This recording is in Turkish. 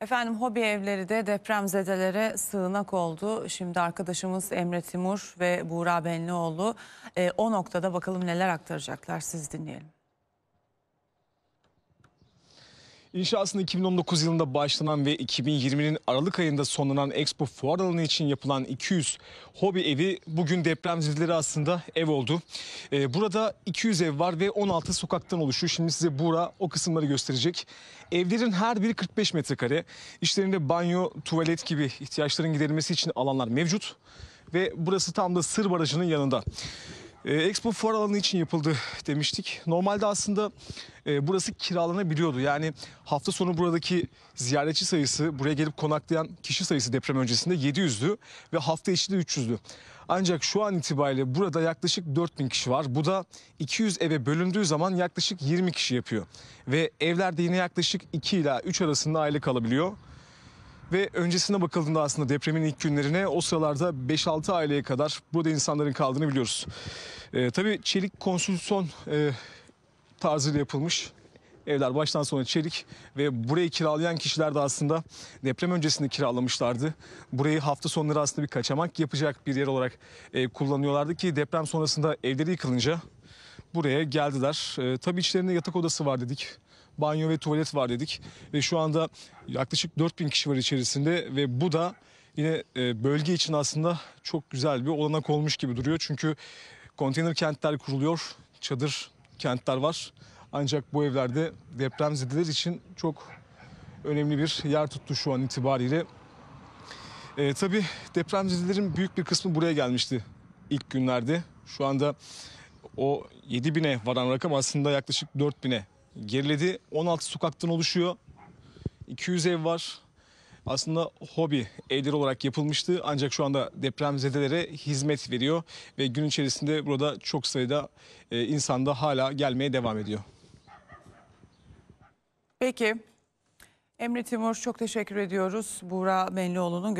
Efendim hobi evleri de depremzedelere sığınak oldu. Şimdi arkadaşımız Emre Timur ve Buğra Benlioğlu e, o noktada bakalım neler aktaracaklar siz dinleyelim. İnşasına 2019 yılında başlanan ve 2020'nin Aralık ayında sonlanan Expo Fuar alanı için yapılan 200 hobi evi bugün deprem depremzedeleri aslında ev oldu. Ee, burada 200 ev var ve 16 sokaktan oluşuyor. Şimdi size bura o kısımları gösterecek. Evlerin her biri 45 metrekare. İçlerinde banyo, tuvalet gibi ihtiyaçların giderilmesi için alanlar mevcut. Ve burası tam da Sır Barajı'nın yanında. Ee, Expo fuar alanı için yapıldı demiştik. Normalde aslında e, burası kiralanabiliyordu. Yani hafta sonu buradaki ziyaretçi sayısı, buraya gelip konaklayan kişi sayısı deprem öncesinde 700'dü ve hafta içi de 300'dü. Ancak şu an itibariyle burada yaklaşık 4000 kişi var. Bu da 200 eve bölündüğü zaman yaklaşık 20 kişi yapıyor. Ve evlerde yine yaklaşık 2 ila 3 arasında aile kalabiliyor. Ve öncesine bakıldığında aslında depremin ilk günlerine o sıralarda 5-6 aileye kadar burada insanların kaldığını biliyoruz. E, tabii çelik konsülson e, tarzıyla yapılmış evler baştan sona çelik ve burayı kiralayan kişiler de aslında deprem öncesinde kiralamışlardı. Burayı hafta sonları aslında bir kaçamak yapacak bir yer olarak e, kullanıyorlardı ki deprem sonrasında evleri yıkılınca buraya geldiler. E, tabii içlerinde yatak odası var dedik. Banyo ve tuvalet var dedik. Ve şu anda yaklaşık 4000 kişi var içerisinde ve bu da yine e, bölge için aslında çok güzel bir olanak olmuş gibi duruyor. Çünkü konteyner kentler kuruluyor, çadır kentler var. Ancak bu evlerde depremzedeler için çok önemli bir yer tuttu şu an itibariyle. E, tabii depremzedelerin büyük bir kısmı buraya gelmişti ilk günlerde. Şu anda o 7000'e varan rakam aslında yaklaşık 4000'e geriledi. 16 sokaktan oluşuyor. 200 ev var. Aslında hobi evleri olarak yapılmıştı ancak şu anda depremzedelere hizmet veriyor ve gün içerisinde burada çok sayıda e, insan da hala gelmeye devam ediyor. Peki Emre Timur çok teşekkür ediyoruz. Buğra Benlioğlu'nun